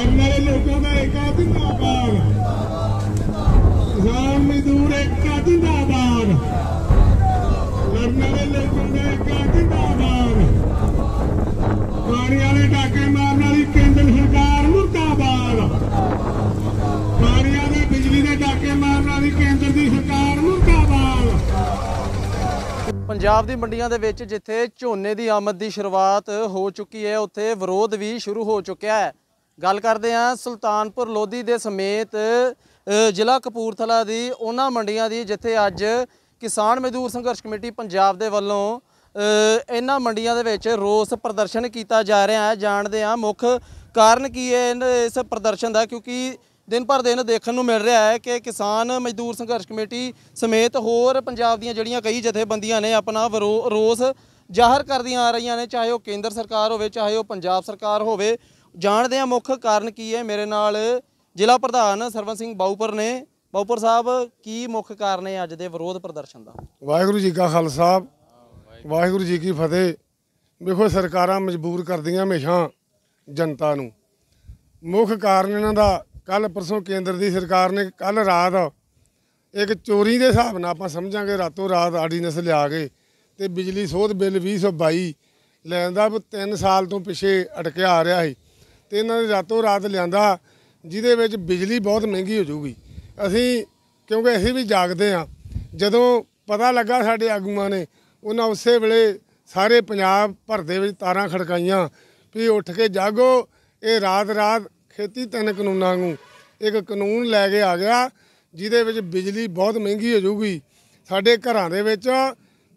ਕਰਨ ਵਾਲੇ ਲੋਕਾਂ ਦਾ ਏਕਾ ਜਿੰਦਾਬਾਦ ਕਿਸਾਨ ਮਜ਼ਦੂਰ ਏਕਾ ਜਿੰਦਾਬਾਦ ਕਰਨ ਵਾਲੇ ਲੋਕਾਂ ਦਾ ਏਕਾ ਜਿੰਦਾਬਾਦ ਪਾਣੀ ਵਾਲੇ ਟਾਕੇ ਮਾਰਨ ਵਾਲੀ ਕੇਂਦਰ ਸਰਕਾਰ ਮੁਰਦਾਬਾਦ ਪਾਣੀਆਂ ਵਾਲੇ ਬਿਜਲੀ ਦੇ ਟਾਕੇ ਮਾਰਨ ਵਾਲੀ ਕੇਂਦਰ ਦੀ ਸਰਕਾਰ ਨੂੰ ਮੁਰਦਾਬਾਦ ਪੰਜਾਬ ਦੀ ਮੰਡੀਆਂ ਦੇ ਵਿੱਚ ਜਿੱਥੇ ਝੋਨੇ ਦੀ ਆਮਦ ਦੀ ਸ਼ੁਰੂਆਤ ਹੋ ਚੁੱਕੀ ਹੈ ਉੱਥੇ ਵਿਰੋਧ ਵੀ ਸ਼ੁਰੂ ਹੋ ਚੁੱਕਿਆ ਹੈ ਗੱਲ ਕਰਦੇ ਆ ਸੁਲਤਾਨਪੁਰ ਲੋਧੀ ਦੇ ਸਮੇਤ ਜ਼ਿਲ੍ਹਾ ਕਪੂਰਥਲਾ ਦੀ ਉਹਨਾਂ ਮੰਡੀਆਂ ਦੀ ਜਿੱਥੇ ਅੱਜ ਕਿਸਾਨ ਮਜ਼ਦੂਰ ਸੰਘਰਸ਼ ਕਮੇਟੀ ਪੰਜਾਬ ਦੇ ਵੱਲੋਂ ਇਹਨਾਂ ਮੰਡੀਆਂ ਦੇ ਵਿੱਚ ਰੋਸ ਪ੍ਰਦਰਸ਼ਨ ਕੀਤਾ ਜਾ ਰਿਹਾ ਹੈ ਜਾਣਦੇ ਆ ਮੁੱਖ ਕਾਰਨ ਕੀ ਹੈ ਇਸ ਪ੍ਰਦਰਸ਼ਨ ਦਾ ਕਿਉਂਕਿ ਦਿਨ ਪਰ ਦਿਨ ਦੇਖਣ ਨੂੰ ਮਿਲ ਰਿਹਾ ਹੈ ਕਿ ਕਿਸਾਨ ਮਜ਼ਦੂਰ ਸੰਘਰਸ਼ ਕਮੇਟੀ ਸਮੇਤ ਹੋਰ ਪੰਜਾਬ ਦੀਆਂ ਜਿਹੜੀਆਂ ਕਈ ਜਥੇਬੰਦੀਆਂ ਨੇ ਆਪਣਾ ਰੋਸ ਜ਼ਾਹਰ ਕਰਦੀਆਂ ਆ ਰਹੀਆਂ ਨੇ ਚਾਹੇ ਉਹ ਕੇਂਦਰ ਸਰਕਾਰ ਹੋਵੇ ਚਾਹੇ ਉਹ ਪੰਜਾਬ ਸਰਕਾਰ ਹੋਵੇ ਜਾਣਦੇ ਆ ਮੁੱਖ ਕਾਰਨ ਕੀ ਹੈ ਮੇਰੇ ਨਾਲ ਜ਼ਿਲ੍ਹਾ ਪ੍ਰਧਾਨ ਸਰਵਨ ਸਿੰਘ ਬਾਉਪਰ ਨੇ ਬਾਉਪਰ ਸਾਹਿਬ ਕੀ ਮੁੱਖ ਕਾਰਨ ਹੈ ਅੱਜ ਦੇ ਵਿਰੋਧ ਪ੍ਰਦਰਸ਼ਨ ਦਾ ਵਾਹਿਗੁਰੂ ਜੀ ਕਾ ਖਾਲਸਾ ਵਾਹਿਗੁਰੂ ਜੀ ਕੀ ਫਤਿਹ ਵੇਖੋ ਸਰਕਾਰਾਂ ਮਜਬੂਰ ਕਰਦੀਆਂ ਹਮੇਸ਼ਾ ਜਨਤਾ ਨੂੰ ਮੁੱਖ ਕਾਰਨ ਇਹਨਾਂ ਦਾ ਕੱਲ ਪਰਸੋਂ ਕੇਂਦਰ ਦੀ ਸਰਕਾਰ ਨੇ ਕੱਲ ਰਾਤ ਇੱਕ ਚੋਰੀ ਦੇ ਹਿਸਾਬ ਨਾਲ ਆਪਾਂ ਸਮਝਾਂਗੇ ਰਾਤੋਂ ਰਾਤ ਆਰਡੀਨੈਂਸ ਲਿਆ ਕੇ ਤੇ ਬਿਜਲੀ ਸੋਧ ਬਿੱਲ 2022 ਲੈਣ ਦਾ 3 ਸਾਲ ਤੋਂ ਪਿਛੇ ਅਟਕਿਆ ਆ ਰਿਹਾ ਸੀ ਤੇ ਇਹਨਾਂ ਨੇ ਰਾਤੋਂ ਰਾਤ ਲਿਆਂਦਾ ਜਿਹਦੇ ਵਿੱਚ ਬਿਜਲੀ ਬਹੁਤ ਮਹਿੰਗੀ ਹੋ ਜਾਊਗੀ ਅਸੀਂ ਕਿਉਂਕਿ ਅਸੀਂ ਵੀ ਜਾਗਦੇ ਆ ਜਦੋਂ ਪਤਾ ਲੱਗਾ ਸਾਡੇ ਆਗੂਆਂ ਨੇ ਉਹਨਾਂ ਉਸੇ ਵੇਲੇ ਸਾਰੇ ਪੰਜਾਬ ਭਰ ਦੇ ਵਿੱਚ ਤਾਰਾਂ ਖੜਕਾਈਆਂ ਵੀ ਉੱਠ ਕੇ ਜਾਗੋ ਇਹ ਰਾਤ ਰਾਤ ਖੇਤੀ ਤਿੰਨ ਕਾਨੂੰਨਾਂ ਨੂੰ ਇੱਕ ਕਾਨੂੰਨ ਲੈ ਕੇ ਆ ਗਿਆ ਜਿਹਦੇ ਵਿੱਚ ਬਿਜਲੀ ਬਹੁਤ ਮਹਿੰਗੀ ਹੋ ਜਾਊਗੀ ਸਾਡੇ ਘਰਾਂ ਦੇ ਵਿੱਚ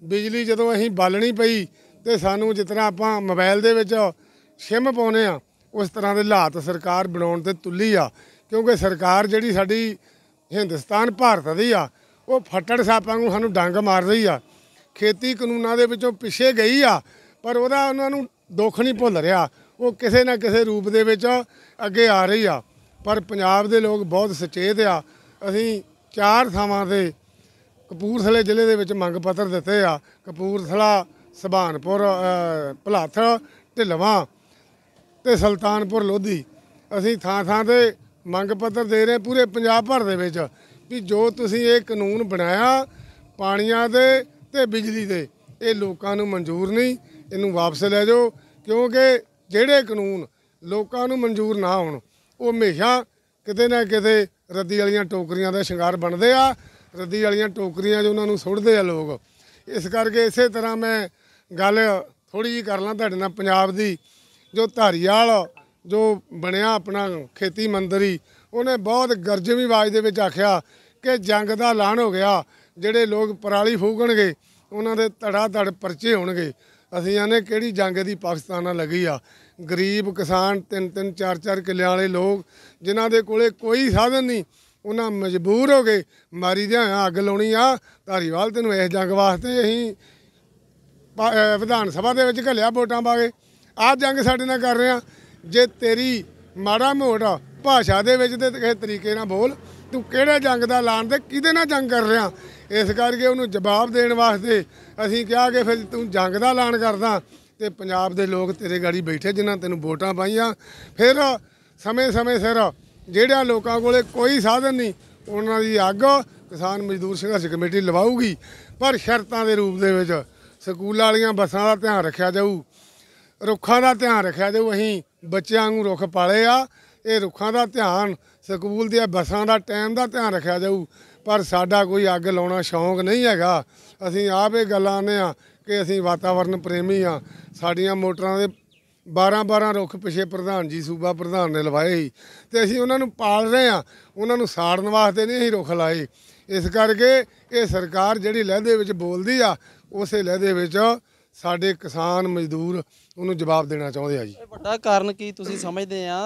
ਬਿਜਲੀ ਜਦੋਂ ਅਸੀਂ ਬਾਲਣੀ ਪਈ ਤੇ ਸਾਨੂੰ ਜਿਤਨਾ ਆਪਾਂ ਮੋਬਾਈਲ ਦੇ ਵਿੱਚ ਸਿਮ ਪਾਉਨੇ ਆ ਉਸ ਤਰ੍ਹਾਂ ਦੇ ਹਾਲਾਤ ਸਰਕਾਰ ਬਣਾਉਣ ਤੇ ਤੁੱਲੀ ਆ ਕਿਉਂਕਿ ਸਰਕਾਰ ਜਿਹੜੀ ਸਾਡੀ ਹਿੰਦੁਸਤਾਨ ਭਾਰਤ ਦੀ ਆ ਉਹ ਫੱਟੜ ਸਾਪਾਂ ਨੂੰ ਸਾਨੂੰ ਡੰਗ ਮਾਰ ਰਹੀ ਆ ਖੇਤੀ ਕਾਨੂੰਨਾਂ ਦੇ ਵਿੱਚੋਂ ਪਿੱਛੇ ਗਈ ਆ ਪਰ ਉਹਦਾ ਉਹਨਾਂ ਨੂੰ ਦੁੱਖ ਨਹੀਂ ਭੁੱਲ ਰਿਹਾ ਉਹ ਕਿਸੇ ਨਾ ਕਿਸੇ ਰੂਪ ਦੇ ਵਿੱਚ ਅੱਗੇ ਆ ਰਹੀ ਆ ਪਰ ਪੰਜਾਬ ਦੇ ਲੋਕ ਬਹੁਤ ਸੁਚੇਤ ਆ ਅਸੀਂ ਚਾਰ ਥਾਵਾਂ ਤੇ ਕਪੂਰਥਲੇ ਜ਼ਿਲ੍ਹੇ ਦੇ ਵਿੱਚ ਮੰਗ ਪੱਤਰ ਦਿੱਤੇ ਆ ਕਪੂਰਥਲਾ ਸਬਾਨਪੁਰ ਭਲਾਥ ਢਿਲਵਾ ਤੇ ਸੁਲਤਾਨਪੁਰ ਲੋਧੀ ਅਸੀਂ ਥਾਂ ਥਾਂ ਤੇ ਮੰਗ ਪੱਤਰ ਦੇ ਰਹੇ ਪੂਰੇ ਪੰਜਾਬ ਭਰ ਦੇ ਵਿੱਚ ਵੀ ਜੋ ਤੁਸੀਂ ਇਹ ਕਾਨੂੰਨ ਬਣਾਇਆ ਪਾਣੀਆਂ ਦੇ ਤੇ ਬਿਜਲੀ ਦੇ ਇਹ ਲੋਕਾਂ ਨੂੰ ਮਨਜ਼ੂਰ ਨਹੀਂ ਇਹਨੂੰ ਵਾਪਸ ਲੈ ਜਾਓ ਕਿਉਂਕਿ ਜਿਹੜੇ ਕਾਨੂੰਨ ਲੋਕਾਂ ਨੂੰ ਮਨਜ਼ੂਰ ਨਾ ਹੋਣ ਉਹ ਹਮੇਸ਼ਾ ਕਿਤੇ ਨਾ ਕਿਤੇ ਰੱਦੀ ਵਾਲੀਆਂ ਟੋਕਰੀਆਂ ਦਾ ਸ਼ਿੰਗਾਰ ਬਣਦੇ ਆ ਰੱਦੀ ਵਾਲੀਆਂ ਟੋਕਰੀਆਂ 'ਚ ਉਹਨਾਂ ਨੂੰ ਸੁੱਟਦੇ ਆ ਲੋਕ ਇਸ ਕਰਕੇ ਇਸੇ ਤਰ੍ਹਾਂ ਮੈਂ ਗੱਲ ਥੋੜੀ ਜੀ ਕਰ ਲਾਂ ਤੁਹਾਡੇ ਨਾਲ ਪੰਜਾਬ ਦੀ ਜੋ ਧਾਰੀਵਾਲ ਜੋ ਬਣਿਆ ਆਪਣਾ ਖੇਤੀ ਮੰਦਰੀ ਉਹਨੇ ਬਹੁਤ ਗਰਜਵੀਂ ਆਵਾਜ਼ ਦੇ ਵਿੱਚ ਆਖਿਆ ਕਿ ਜੰਗ ਦਾ ਐਲਾਨ ਹੋ ਗਿਆ ਜਿਹੜੇ ਲੋਕ ਪਰਾਲੀ ਫੂਕਣਗੇ ਉਹਨਾਂ ਦੇ ਧੜਾ ਧੜ ਪਰਚੇ ਹੋਣਗੇ ਅਸੀਂ ਆਨੇ ਕਿਹੜੀ ਜੰਗ ਦੀ ਪਾਕਿਸਤਾਨ ਨਾਲ ਲੱਗੀ ਆ ਗਰੀਬ ਕਿਸਾਨ ਤਿੰਨ ਤਿੰਨ ਚਾਰ ਚਾਰ ਕਿਲੇ ਵਾਲੇ ਲੋਕ ਜਿਨ੍ਹਾਂ ਦੇ ਕੋਲੇ ਕੋਈ ਸਾਧਨ ਨਹੀਂ ਉਹਨਾਂ ਮਜਬੂਰ ਹੋ ਗਏ ਮਾਰੀ ਦੇ ਅੱਗ ਲਾਉਣੀ ਆ ਧਾਰੀਵਾਲ ਤੈਨੂੰ ਇਸ ਜੰਗ ਵਾਸਤੇ ਅਸੀਂ ਵਿਧਾਨ ਸਭਾ ਦੇ ਵਿੱਚ ਘੱਲਿਆ ਵੋਟਾਂ ਪਾ ਕੇ ਆ ਜੰਗ ਸਾਡੇ ਨਾਲ ਕਰ ਰਹੇ ਆ ਜੇ ਤੇਰੀ ਮਾੜਾ ਮੋੜਾ ਭਾਸ਼ਾ ਦੇ ਵਿੱਚ ਤੇ ਕਿਸੇ ਤਰੀਕੇ ਨਾਲ ਬੋਲ ਤੂੰ ਕਿਹੜੇ ਜੰਗ ਦਾ ਐਲਾਨ ਤੇ ਕਿਹਦੇ ਨਾਲ ਜੰਗ ਕਰ ਰਿਹਾ ਇਸ ਕਰਕੇ ਉਹਨੂੰ ਜਵਾਬ ਦੇਣ ਵਾਸਤੇ ਅਸੀਂ ਕਿਹਾ ਕਿ ਫਿਰ ਤੂੰ ਜੰਗ ਦਾ ਐਲਾਨ ਕਰਦਾ ਤੇ ਪੰਜਾਬ ਦੇ ਲੋਕ ਤੇਰੇ ਗਾੜੀ ਬੈਠੇ ਜਿਨ੍ਹਾਂ ਤੈਨੂੰ ਵੋਟਾਂ ਪਾਈਆਂ ਫਿਰ ਸਮੇਂ-ਸਮੇਂ ਸਿਰ ਜਿਹੜਿਆਂ ਲੋਕਾਂ ਕੋਲੇ ਕੋਈ ਸਾਧਨ ਨਹੀਂ ਉਹਨਾਂ ਦੀ ਅੱਗ ਕਿਸਾਨ ਮਜ਼ਦੂਰ ਸੰਘਰਸ਼ ਕਮੇਟੀ ਲਵਾਊਗੀ ਪਰ ਸ਼ਰਤਾਂ ਦੇ ਰੂਪ ਦੇ ਵਿੱਚ ਸਕੂਲ ਵਾਲੀਆਂ ਬੱਸਾਂ ਦਾ ਧਿਆਨ ਰੱਖਿਆ ਜਾਊ ਰੁੱਖਾਂ ਦਾ ਧਿਆਨ ਰੱਖਿਆ ਜਾਊ ਅਸੀਂ ਬੱਚਿਆਂ ਨੂੰ ਰੁੱਖ ਪਾਲੇ ਆ ਇਹ ਰੁੱਖਾਂ ਦਾ ਧਿਆਨ ਸਕੂਲ ਦੀਆਂ ਬੱਸਾਂ ਦਾ ਟਾਈਮ ਦਾ ਧਿਆਨ ਰੱਖਿਆ ਜਾਊ ਪਰ ਸਾਡਾ ਕੋਈ ਅੱਗ ਲਾਉਣਾ ਸ਼ੌਂਕ ਨਹੀਂ ਹੈਗਾ ਅਸੀਂ ਆਪ ਇਹ ਗੱਲਾਂ ਨੇ ਆ ਕਿ ਅਸੀਂ ਵਾਤਾਵਰਨ ਪ੍ਰੇਮੀ ਆ ਸਾਡੀਆਂ ਮੋਟਰਾਂ ਦੇ 12-12 ਰੁੱਖ ਪਿਛੇ ਪ੍ਰਧਾਨ ਜੀ ਸੂਬਾ ਪ੍ਰਧਾਨ ਨੇ ਲਵਾਏ ਸੀ ਤੇ ਅਸੀਂ ਉਹਨਾਂ ਨੂੰ ਪਾਲ ਰਹੇ ਆ ਉਹਨਾਂ ਨੂੰ ਸਾੜਨ ਵਾਸਤੇ ਨਹੀਂ ਅਸੀਂ ਰੁੱਖ ਲਾਏ ਇਸ ਕਰਕੇ ਇਹ ਸਰਕਾਰ ਜਿਹੜੀ ਲਹਿਦੇ ਵਿੱਚ ਬੋਲਦੀ ਆ ਉਸੇ ਲਹਿਦੇ ਵਿੱਚ ਸਾਡੇ ਕਿਸਾਨ ਮਜ਼ਦੂਰ ਉਹਨੂੰ ਜਵਾਬ ਦੇਣਾ ਚਾਹੁੰਦੇ ਆ ਜੀ ਵੱਡਾ ਕਾਰਨ ਕੀ ਤੁਸੀਂ ਸਮਝਦੇ ਆ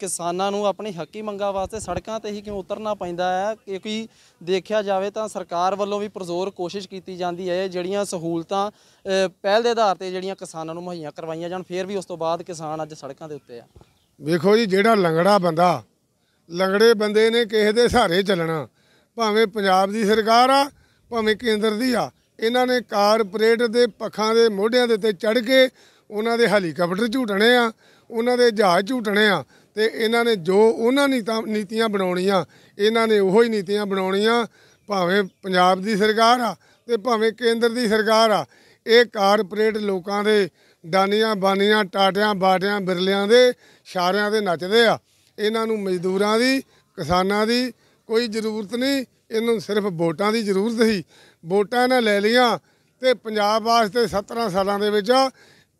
ਕਿਸਾਨਾਂ ਨੂੰ ਆਪਣੀ ਹੱਕੀ ਮੰਗਾਂ ਵਾਸਤੇ ਸੜਕਾਂ ਤੇ ਹੀ ਕਿਉਂ ਉਤਰਨਾ ਪੈਂਦਾ ਹੈ ਕਿਉਂਕਿ ਦੇਖਿਆ ਜਾਵੇ ਤਾਂ ਸਰਕਾਰ ਵੱਲੋਂ ਵੀ ਪ੍ਰਜ਼ੋਰ ਕੋਸ਼ਿਸ਼ ਕੀਤੀ ਜਾਂਦੀ ਹੈ ਜਿਹੜੀਆਂ ਸਹੂਲਤਾਂ ਪਹਿਲ ਦੇ ਆਧਾਰ ਤੇ ਜਿਹੜੀਆਂ ਕਿਸਾਨਾਂ ਨੂੰ ਮੁਹੱਈਆ ਕਰਵਾਈਆਂ ਜਾਣ ਫੇਰ ਵੀ ਉਸ ਤੋਂ ਬਾਅਦ ਕਿਸਾਨ ਅੱਜ ਸੜਕਾਂ ਦੇ ਉੱਤੇ ਆ ਵੇਖੋ ਜੀ ਜਿਹੜਾ ਲੰਗੜਾ ਬੰਦਾ ਲੰਗੜੇ ਬੰਦੇ ਨੇ ਕਿਸੇ ਦੇ ਸਹਾਰੇ ਚੱਲਣਾ ਭਾਵੇਂ ਪੰਜਾਬ ਦੀ ਸਰਕਾਰ ਆ ਭਾਵੇਂ ਕੇਂਦਰ ਦੀ ਆ ਇਹਨਾਂ ਨੇ ਕਾਰਪੋਰੇਟ ਦੇ ਪੱਖਾਂ ਦੇ ਮੋਢਿਆਂ ਦੇ ਉੱਤੇ ਚੜ ਕੇ ਉਹਨਾਂ ਦੇ ਹੈਲੀਕਾਪਟਰ ਝੂਟਣੇ ਆ ਉਹਨਾਂ ਦੇ ਜਹਾਜ਼ ਝੂਟਣੇ ਆ ਤੇ ਇਹਨਾਂ ਨੇ ਜੋ ਉਹਨਾਂ ਨੀਤਾ ਨੀਤੀਆਂ ਬਣਾਉਣੀਆਂ ਇਹਨਾਂ ਨੇ ਉਹੋ ਹੀ ਨੀਤੀਆਂ ਬਣਾਉਣੀਆਂ ਭਾਵੇਂ ਪੰਜਾਬ ਦੀ ਸਰਕਾਰ ਆ ਤੇ ਭਾਵੇਂ ਕੇਂਦਰ ਦੀ ਸਰਕਾਰ ਆ ਇਹ ਕਾਰਪੋਰੇਟ ਲੋਕਾਂ ਦੇ ਦਾਨੀਆਂ ਬਾਨੀਆਂ ਟਾਟਿਆਂ ਬਾਟਿਆਂ ਬਿਰਲਿਆਂ ਦੇ ਸ਼ਾਰਿਆਂ ਦੇ ਨੱਚਦੇ ਆ ਇਹਨਾਂ ਨੂੰ ਮਜ਼ਦੂਰਾਂ ਦੀ ਕਿਸਾਨਾਂ ਦੀ ਕੋਈ ਜ਼ਰੂਰਤ ਨਹੀਂ ਇਹਨਾਂ ਨੂੰ ਸਿਰਫ ਵੋਟਾਂ ਦੀ ਜ਼ਰੂਰਤ ਸੀ ਵੋਟਾਂ ਇਹਨਾਂ ਲੈ ਲਈਆਂ ਤੇ ਪੰਜਾਬ ਵਾਸਤੇ 17 ਸਾਲਾਂ ਦੇ ਵਿੱਚ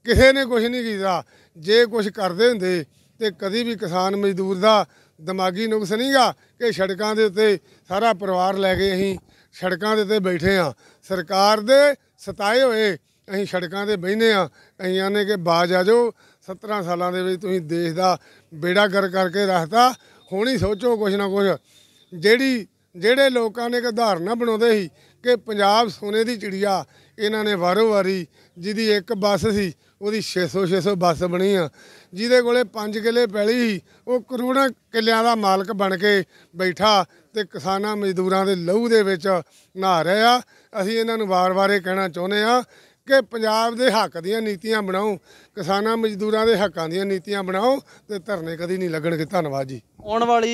ਕਿਸੇ ਨੇ ਕੁਝ ਨਹੀਂ ਕੀਤਾ ਜੇ ਕੁਝ ਕਰਦੇ ਹੁੰਦੇ ਤੇ ਕਦੀ ਵੀ ਕਿਸਾਨ ਮਜ਼ਦੂਰ ਦਾ ਦਿਮਾਗੀ ਨੁਕਸ ਨਹੀਂਗਾ ਕਿ ਸੜਕਾਂ ਦੇ ਉੱਤੇ ਸਾਰਾ ਪਰਿਵਾਰ ਲੈ ਕੇ ਅਸੀਂ ਸੜਕਾਂ ਦੇ ਉੱਤੇ ਬੈਠੇ ਆ ਸਰਕਾਰ ਦੇ ਸਤਾਏ ਹੋਏ ਅਸੀਂ ਸੜਕਾਂ ਦੇ ਬੈਨੇ ਆ ਅਸੀਂ ਆਨੇ ਕਿ ਬਾਜ ਆ ਜਾਓ 17 ਸਾਲਾਂ ਦੇ ਵਿੱਚ ਤੁਸੀਂ ਦੇਸ਼ ਦਾ ਬੇੜਾ ਗਰ ਕਰਕੇ ਰੱਖਤਾ ਹੁਣੀ ਸੋਚੋ ਕੁਝ ਨਾ ਕੁਝ ਜਿਹੜੀ ਜਿਹੜੇ ਲੋਕਾਂ ਨੇ ਧਾਰਨਾ ਬਣਾਉਂਦੇ ਸੀ ਕਿ ਪੰਜਾਬ ਸੋਨੇ ਦੀ ਚਿੜੀਆ ਇਹਨਾਂ ਨੇ ਵਾਰੋ ਵਾਰੀ ਜਿਹਦੀ ਇੱਕ ਬੱਸ ਸੀ ਉਹਦੀ 600 600 ਬੱਸ ਬਣੀ ਆ ਜਿਹਦੇ ਕੋਲੇ 5 ਕਿੱਲੇ ਪੈਲੀ ਸੀ ਉਹ ਕਰੋੜਾਂ ਕਿੱਲਿਆਂ ਦਾ ਮਾਲਕ ਬਣ ਕੇ ਬੈਠਾ ਤੇ ਕਿਸਾਨਾਂ ਮਜ਼ਦੂਰਾਂ ਦੇ ਲਹੂ ਦੇ ਵਿੱਚ ਨਹਾ ਰਿਹਾ ਅਸੀਂ ਇਹਨਾਂ ਨੂੰ ਵਾਰ ਵਾਰੇ ਕਹਿਣਾ ਚਾਹੁੰਦੇ ਆ ਕਿ ਪੰਜਾਬ ਦੇ ਹੱਕ ਦੀਆਂ ਨੀਤੀਆਂ ਬਣਾਓ ਕਿਸਾਨਾਂ ਮਜ਼ਦੂਰਾਂ ਦੇ ਹੱਕਾਂ ਦੀਆਂ ਨੀਤੀਆਂ ਬਣਾਓ ਤੇ ਧਰਨੇ ਕਦੀ ਨਹੀਂ ਲੱਗਣਗੇ ਧੰਨਵਾਦ ਜੀ ਆਉਣ ਵਾਲੀ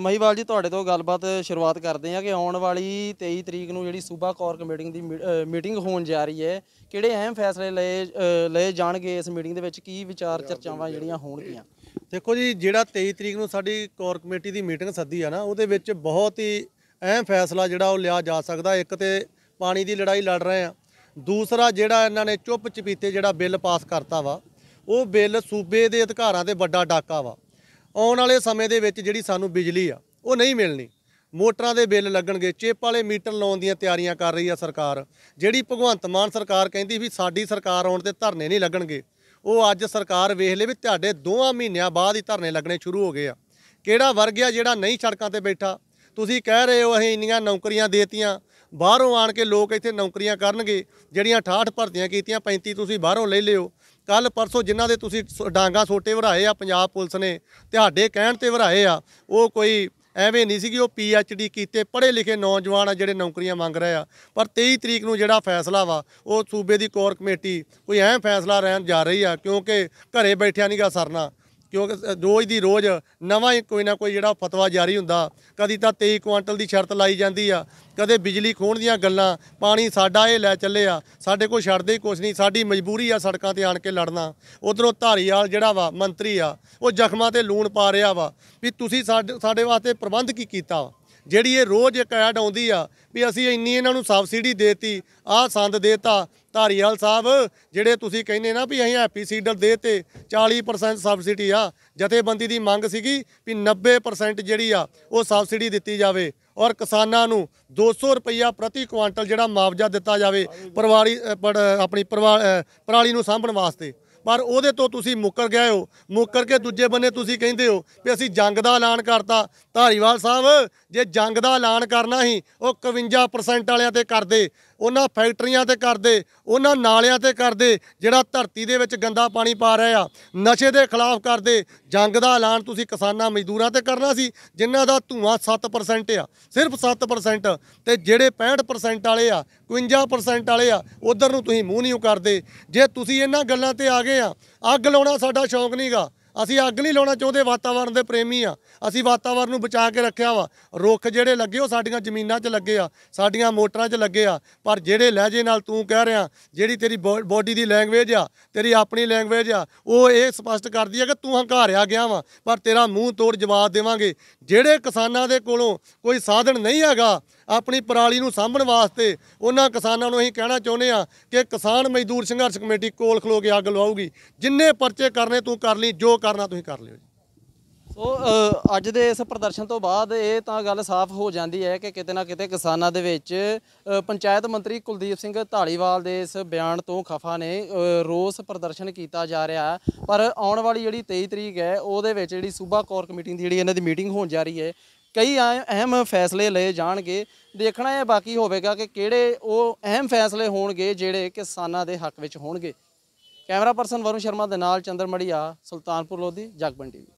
ਮਹੀਵਾਲ ਜੀ ਤੁਹਾਡੇ ਤੋਂ ਗੱਲਬਾਤ ਸ਼ੁਰੂਆਤ ਕਰਦੇ ਹਾਂ ਕਿ ਆਉਣ ਵਾਲੀ 23 ਤਰੀਕ ਨੂੰ ਜਿਹੜੀ ਸੂਬਾ ਕੋਰ ਕਮੇਟੀ ਦੀ ਮੀਟਿੰਗ ਹੋਣ ਜਾ ਰਹੀ ਹੈ ਕਿਹੜੇ ਅਹਿਮ ਫੈਸਲੇ ਲਏ ਲਏ ਜਾਣਗੇ ਇਸ ਮੀਟਿੰਗ ਦੇ ਵਿੱਚ ਕੀ ਵਿਚਾਰ ਚਰਚਾਵਾਂ ਜਿਹੜੀਆਂ ਹੋਣਗੀਆਂ ਦੇਖੋ ਜੀ ਜਿਹੜਾ 23 ਤਰੀਕ ਨੂੰ ਸਾਡੀ ਕੋਰ ਕਮੇਟੀ ਦੀ ਮੀਟਿੰਗ ਸੱਦੀ ਆ ਨਾ ਉਹਦੇ ਵਿੱਚ ਬਹੁਤ ਹੀ ਅਹਿਮ ਫੈਸਲਾ ਜਿਹੜਾ ਉਹ ਲਿਆ ਜਾ ਸਕਦਾ ਇੱਕ ਤੇ ਪਾਣੀ ਦੀ ਲੜਾਈ ਲੜ ਰਹੇ ਆ ਦੂਸਰਾ ਜਿਹੜਾ ਇਹਨਾਂ ਨੇ ਚੁੱਪ ਚਪੀਤੇ ਜਿਹੜਾ ਬਿੱਲ ਪਾਸ ਕਰਤਾ ਵਾ ਉਹ ਬਿੱਲ ਸੂਬੇ ਦੇ ਅਧਿਕਾਰਾਂ ਤੇ ਵੱਡਾ ਡਾਕਾ ਵਾ ਆਉਣ ਵਾਲੇ ਸਮੇਂ ਦੇ ਵਿੱਚ ਜਿਹੜੀ ਸਾਨੂੰ ਬਿਜਲੀ ਆ ਉਹ ਨਹੀਂ ਮਿਲਣੀ ਮੋਟਰਾਂ ਦੇ ਬਿੱਲ ਲੱਗਣਗੇ ਚੇਪ ਵਾਲੇ ਮੀਟਰ ਲਾਉਣ ਦੀਆਂ ਤਿਆਰੀਆਂ ਕਰ ਰਹੀ ਆ ਸਰਕਾਰ ਜਿਹੜੀ ਭਗਵੰਤ ਮਾਨ ਸਰਕਾਰ ਕਹਿੰਦੀ ਵੀ ਸਾਡੀ ਸਰਕਾਰ ਆਉਣ ਤੇ ਧਰਨੇ ਨਹੀਂ ਲੱਗਣਗੇ ਉਹ ਅੱਜ ਸਰਕਾਰ ਵੇਖ ਲੈ ਵੀ ਤੁਹਾਡੇ ਦੋਹਾਂ ਮਹੀਨਿਆਂ ਬਾਅਦ ਹੀ ਧਰਨੇ ਲੱਗਣੇ ਸ਼ੁਰੂ ਹੋ ਗਏ ਆ ਕਿਹੜਾ ਵਰਗ ਆ ਜਿਹੜਾ ਨਹੀਂ ਸੜਕਾਂ ਤੇ ਬੈਠਾ ਤੁਸੀਂ ਕਹਿ ਰਹੇ ਹੋ ਅਸੀਂ ਇੰਨੀਆਂ ਨੌਕਰੀਆਂ ਦੇਤੀਆਂ ਬਾਹਰੋਂ ਆਣ ਕੇ ਲੋਕ ਇੱਥੇ ਨੌਕਰੀਆਂ ਕਰਨਗੇ ਜਿਹੜੀਆਂ 68 ਭਰਤੀਆਂ ਕੀਤੀਆਂ 35 ਤੁਸੀਂ ਬਾਹਰੋਂ ਲੈ ਲਿਓ ਕੱਲ ਪਰਸੋਂ ਜਿਨ੍ਹਾਂ ਦੇ ਤੁਸੀਂ ਡਾਂਗਾ ਛੋਟੇ ਵਧਾਏ ਆ ਪੰਜਾਬ ਪੁਲਿਸ ਨੇ ਤੁਹਾਡੇ ਕਹਿਣ ਤੇ ਵਧਾਏ ਆ ਉਹ ਕੋਈ ਐਵੇਂ ਨਹੀਂ ਸੀ ਕਿ ਉਹ ਪੀ ਐਚ ਡੀ ਕੀਤੇ ਪੜ੍ਹੇ ਲਿਖੇ ਨੌਜਵਾਨ ਆ ਜਿਹੜੇ ਨੌਕਰੀਆਂ ਮੰਗ ਰਹੇ ਆ ਪਰ 23 ਤਰੀਕ ਨੂੰ ਜਿਹੜਾ ਫੈਸਲਾ ਵਾ ਉਹ ਸੂਬੇ ਦੀ ਕੋਰ ਕਮੇਟੀ ਕੋਈ ਐਂ ਫੈਸਲਾ ਰਹਿਣ ਜਾ ਰਹੀ ਆ ਕਿਉਂਕਿ ਘਰੇ ਬੈਠਿਆ ਨਹੀਂਗਾ ਸਰਨਾ ਕਿਉਂਕਿ ਰੋਜ਼ ਦੀ ਰੋਜ਼ ਨਵਾਂ ਹੀ ਕੋਈ ਨਾ ਕੋਈ ਜਿਹੜਾ ਫਤਵਾ ਜਾਰੀ ਹੁੰਦਾ ਕਦੀ ਤਾਂ 23 ਕੁਆਂਟਲ ਦੀ ਸ਼ਰਤ ਲਾਈ ਜਾਂਦੀ ਆ ਕਦੇ ਬਿਜਲੀ ਖੋਣ ਦੀਆਂ ਗੱਲਾਂ ਪਾਣੀ ਸਾਡਾ ਇਹ ਲੈ ਚੱਲੇ ਆ ਸਾਡੇ ਕੋਲ ਛੱਡਦੇ ਹੀ ਕੁਛ ਨਹੀਂ ਸਾਡੀ ਮਜਬੂਰੀ ਆ ਸੜਕਾਂ ਤੇ ਆਣ ਕੇ ਲੜਨਾ ਉਧਰੋਂ ਧਾਰੀਵਾਲ ਜਿਹੜਾ ਵਾ ਮੰਤਰੀ ਆ ਉਹ ਜ਼ਖਮਾਂ ਤੇ ਲੂਣ ਪਾ ਰਿਹਾ ਵਾ ਵੀ ਤੁਸੀਂ ਸਾਡੇ ਵਾਸਤੇ ਪ੍ਰਬੰਧ ਕੀ ਕੀਤਾ ਜਿਹੜੀ ਇਹ ਰੋਜ਼ ਇੱਕ ਐਡ ਆਉਂਦੀ ਆ ਵੀ ਅਸੀਂ ਇੰਨੀ ਇਹਨਾਂ ਨੂੰ ਸਬਸਿਡੀ ਦੇਤੀ ਆ ਸੰਦ ਦੇਤਾ ਧਾਰੀਵਾਲ ਸਾਹਿਬ ਜਿਹੜੇ ਤੁਸੀਂ ਕਹਿੰਦੇ ਨਾ ਵੀ ਅਸੀਂ ਹੈਪੀ ਸੀਡਰ ਦੇਤੇ 40% ਸਬਸਿਡੀ ਆ ਜਥੇਬੰਦੀ ਦੀ ਮੰਗ ਸੀਗੀ ਵੀ 90% ਜਿਹੜੀ ਆ ਉਹ ਸਬਸਿਡੀ ਦਿੱਤੀ ਜਾਵੇ ਔਰ ਕਿਸਾਨਾਂ ਨੂੰ 200 ਰੁਪਈਆ ਪ੍ਰਤੀ ਕੁਆਂਟਲ ਜਿਹੜਾ ਮੁਆਵਜ਼ਾ ਦਿੱਤਾ ਜਾਵੇ ਪਰਿਵਾਰੀ ਆਪਣੀ ਪਰਾਲੀ ਨੂੰ ਸਾਂਭਣ ਵਾਸਤੇ ਪਰ ਉਹਦੇ ਤੋਂ ਤੁਸੀਂ ਮੁੱਕਰ ਗਏ ਹੋ ਮੁੱਕਰ ਕੇ ਦੂਜੇ ਬੰਨੇ ਤੁਸੀਂ ਕਹਿੰਦੇ ਹੋ ਵੀ ਅਸੀਂ ਜੰਗ ਦਾ ਐਲਾਨ ਕਰਤਾ ਧਾਰੀਵਾਲ ਸਾਹਿਬ ਜੇ ਜੰਗ ਦਾ ਐਲਾਨ ਕਰਨਾ ਹੀ ਉਹ 51% ਵਾਲਿਆਂ ਤੇ ਕਰਦੇ ਉਹਨਾਂ ਫੈਕਟਰੀਆਂ ਤੇ ਕਰਦੇ ਉਹਨਾਂ ਨਾਲਿਆਂ ਤੇ ਕਰਦੇ ਜਿਹੜਾ ਧਰਤੀ ਦੇ ਵਿੱਚ ਗੰਦਾ ਪਾਣੀ ਪਾ ਰਹੇ ਆ ਨਸ਼ੇ ਦੇ ਖਿਲਾਫ ਕਰਦੇ ਜੰਗ ਦਾ ਐਲਾਨ ਤੁਸੀਂ ਕਿਸਾਨਾਂ ਮਜ਼ਦੂਰਾਂ ਤੇ ਕਰਨਾ ਸੀ ਜਿਨ੍ਹਾਂ ਦਾ ਧੂਆਂ 7% ਆ ਸਿਰਫ 7% ਤੇ ਜਿਹੜੇ 65% ਵਾਲੇ ਆ 51% ਵਾਲੇ ਆ ਉਧਰ ਨੂੰ ਤੁਸੀਂ ਮੂੰਹ ਨਹੀਂ ਕਰਦੇ ਜੇ ਤੁਸੀਂ ਇਹਨਾਂ ਗੱਲਾਂ ਤੇ ਆ ਗਏ ਆ ਅੱਗ ਲਾਉਣਾ ਸਾਡਾ ਸ਼ੌਂਕ ਨਹੀਂਗਾ ਅਸੀਂ ਅੱਗ ਨਹੀਂ ਲਾਉਣਾ ਚਾਹੁੰਦੇ ਵਾਤਾਵਰਣ ਦੇ ਪ੍ਰੇਮੀ ਆ ਅਸੀਂ ਵਾਤਾਵਰਣ ਨੂੰ ਬਚਾ ਕੇ ਰੱਖਿਆ ਵਾ ਰੁੱਖ ਜਿਹੜੇ ਲੱਗੇ ਉਹ ਸਾਡੀਆਂ ਜ਼ਮੀਨਾਂ 'ਚ ਲੱਗੇ ਆ ਸਾਡੀਆਂ ਮੋਟਰਾਂ 'ਚ ਲੱਗੇ ਆ ਪਰ ਜਿਹੜੇ ਲਹਿਜੇ ਨਾਲ ਤੂੰ ਕਹਿ ਰਿਹਾ ਜਿਹੜੀ ਤੇਰੀ ਬੋਡੀ ਦੀ ਲੈਂਗੁਏਜ ਆ ਤੇਰੀ ਆਪਣੀ ਲੈਂਗੁਏਜ ਆ ਉਹ ਇਹ ਸਪਸ਼ਟ ਕਰਦੀ ਆ ਕਿ ਤੂੰ ਹੰਕਾਰਿਆ ਗਿਆ ਵਾ ਪਰ ਤੇਰਾ ਮੂੰਹ ਤੋੜ ਜਵਾਬ ਦੇਵਾਂਗੇ ਜਿਹੜੇ ਕਿਸਾਨਾਂ ਦੇ ਕੋਲੋਂ ਕੋਈ ਸਾਧਨ ਨਹੀਂ ਹੈਗਾ ਆਪਣੀ ਪਰਾਲੀ ਨੂੰ ਸਾਂਭਣ ਵਾਸਤੇ ਉਹਨਾਂ ਕਿਸਾਨਾਂ ਨੂੰ ਅਸੀਂ ਕਹਿਣਾ ਚਾਹੁੰਦੇ ਆ ਕਿ ਕਿਸਾਨ ਮਜ਼ਦੂਰ ਸੰਘਰਸ਼ ਕਮੇਟੀ ਕੋਲ ਖਲੋ ਕੇ ਅੱਗ ਲਵਾਉਗੀ ਜਿੰਨੇ ਪਰਚੇ ਕਰਨੇ ਤੂੰ ਕਰ ਲਈ ਜੋ ਕਰਨਾ ਤੁਸੀਂ ਕਰ ਲਿਓ ਸੋ ਅੱਜ ਦੇ ਇਸ ਪ੍ਰਦਰਸ਼ਨ ਤੋਂ ਬਾਅਦ ਇਹ ਤਾਂ ਗੱਲ ਸਾਫ਼ ਹੋ ਜਾਂਦੀ ਹੈ ਕਿ ਕਿਤੇ ਨਾ ਕਿਤੇ ਕਿਸਾਨਾਂ ਦੇ ਵਿੱਚ ਪੰਚਾਇਤ ਮੰਤਰੀ ਕੁਲਦੀਪ ਸਿੰਘ ਢਾਲੀਵਾਲ ਦੇ ਇਸ ਬਿਆਨ ਤੋਂ ਖਫਾ ਨੇ ਰੋਸ ਪ੍ਰਦਰਸ਼ਨ ਕੀਤਾ ਜਾ ਰਿਹਾ ਪਰ ਆਉਣ ਵਾਲੀ ਜਿਹੜੀ 23 ਤਰੀਕ ਹੈ ਉਹਦੇ ਵਿੱਚ ਜਿਹੜੀ ਸੂਬਾ ਕੋਰ ਕਮੇਟੀ ਦੀ ਜਿਹੜੀ ਇਹਨਾਂ ਦੀ ਮੀਟਿੰਗ ਹੋਣ ਜਾ ਰਹੀ ਹੈ ਕਈ ਅਹਿਮ ਫੈਸਲੇ ਲਏ ਜਾਣਗੇ ਦੇਖਣਾ ਇਹ ਬਾਕੀ ਹੋਵੇਗਾ ਕਿ ਕਿਹੜੇ ਉਹ ਅਹਿਮ ਫੈਸਲੇ ਹੋਣਗੇ ਜਿਹੜੇ ਕਿਸਾਨਾਂ ਦੇ ਹੱਕ ਵਿੱਚ ਹੋਣਗੇ ਕੈਮਰਾ ਪਰਸਨ ਵਰੁਣ ਸ਼ਰਮਾ ਦੇ ਨਾਲ ਚੰਦਰ ਮੜੀਆ ਸੁਲਤਾਨਪੁਰ ਲੋਧੀ ਜਗਬੰਡੀ